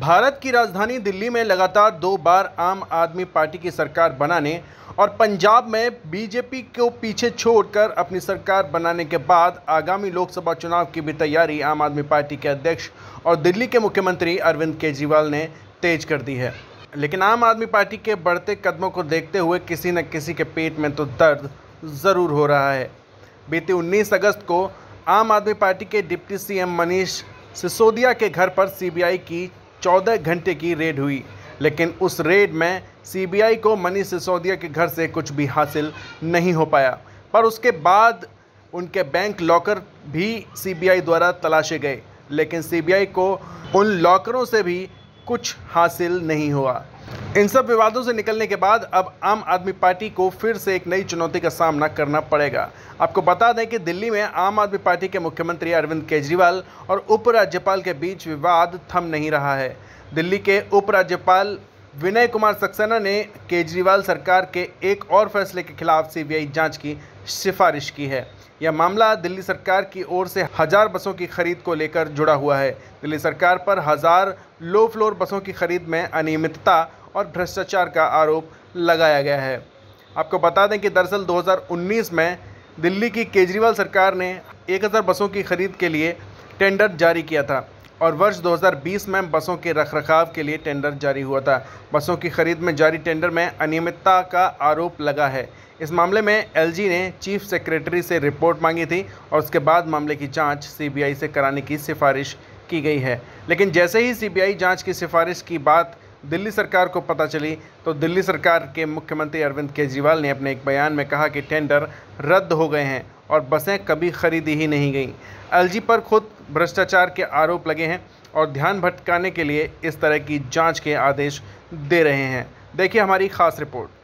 भारत की राजधानी दिल्ली में लगातार दो बार आम आदमी पार्टी की सरकार बनाने और पंजाब में बीजेपी को पीछे छोड़कर अपनी सरकार बनाने के बाद आगामी लोकसभा चुनाव की भी तैयारी आम आदमी पार्टी के अध्यक्ष और दिल्ली के मुख्यमंत्री अरविंद केजरीवाल ने तेज कर दी है लेकिन आम आदमी पार्टी के बढ़ते कदमों को देखते हुए किसी न किसी के पेट में तो दर्द ज़रूर हो रहा है बीते 19 अगस्त को आम आदमी पार्टी के डिप्टी सीएम मनीष सिसोदिया के घर पर सीबीआई की 14 घंटे की रेड हुई लेकिन उस रेड में सीबीआई को मनीष सिसोदिया के घर से कुछ भी हासिल नहीं हो पाया पर उसके बाद उनके बैंक लॉकर भी सीबीआई द्वारा तलाशे गए लेकिन सीबीआई को उन लॉकरों से भी कुछ हासिल नहीं हुआ इन सब विवादों से निकलने के बाद अब आम आदमी पार्टी को फिर से एक नई चुनौती का सामना करना पड़ेगा आपको बता दें कि दिल्ली में आम आदमी पार्टी के मुख्यमंत्री अरविंद केजरीवाल और उपराज्यपाल के बीच विवाद थम नहीं रहा है दिल्ली के उपराज्यपाल विनय कुमार सक्सेना ने केजरीवाल सरकार के एक और फैसले के खिलाफ सीबीआई जांच की सिफारिश की है यह मामला दिल्ली सरकार की ओर से हजार बसों की खरीद को लेकर जुड़ा हुआ है दिल्ली सरकार पर हजार लो फ्लोर बसों की खरीद में अनियमितता और भ्रष्टाचार का आरोप लगाया गया है आपको बता दें कि दरअसल 2019 में दिल्ली की केजरीवाल सरकार ने 1000 बसों की खरीद के लिए टेंडर जारी किया था और वर्ष 2020 में बसों के रखरखाव के लिए टेंडर जारी हुआ था बसों की खरीद में जारी टेंडर में अनियमितता का आरोप लगा है इस मामले में एलजी ने चीफ सेक्रेटरी से रिपोर्ट मांगी थी और उसके बाद मामले की जांच सीबीआई से कराने की सिफारिश की गई है लेकिन जैसे ही सीबीआई जांच की सिफारिश की बात दिल्ली सरकार को पता चली तो दिल्ली सरकार के मुख्यमंत्री अरविंद केजरीवाल ने अपने एक बयान में कहा कि टेंडर रद्द हो गए हैं और बसें कभी खरीदी ही नहीं गई एल पर खुद भ्रष्टाचार के आरोप लगे हैं और ध्यान भटकाने के लिए इस तरह की जांच के आदेश दे रहे हैं देखिए हमारी खास रिपोर्ट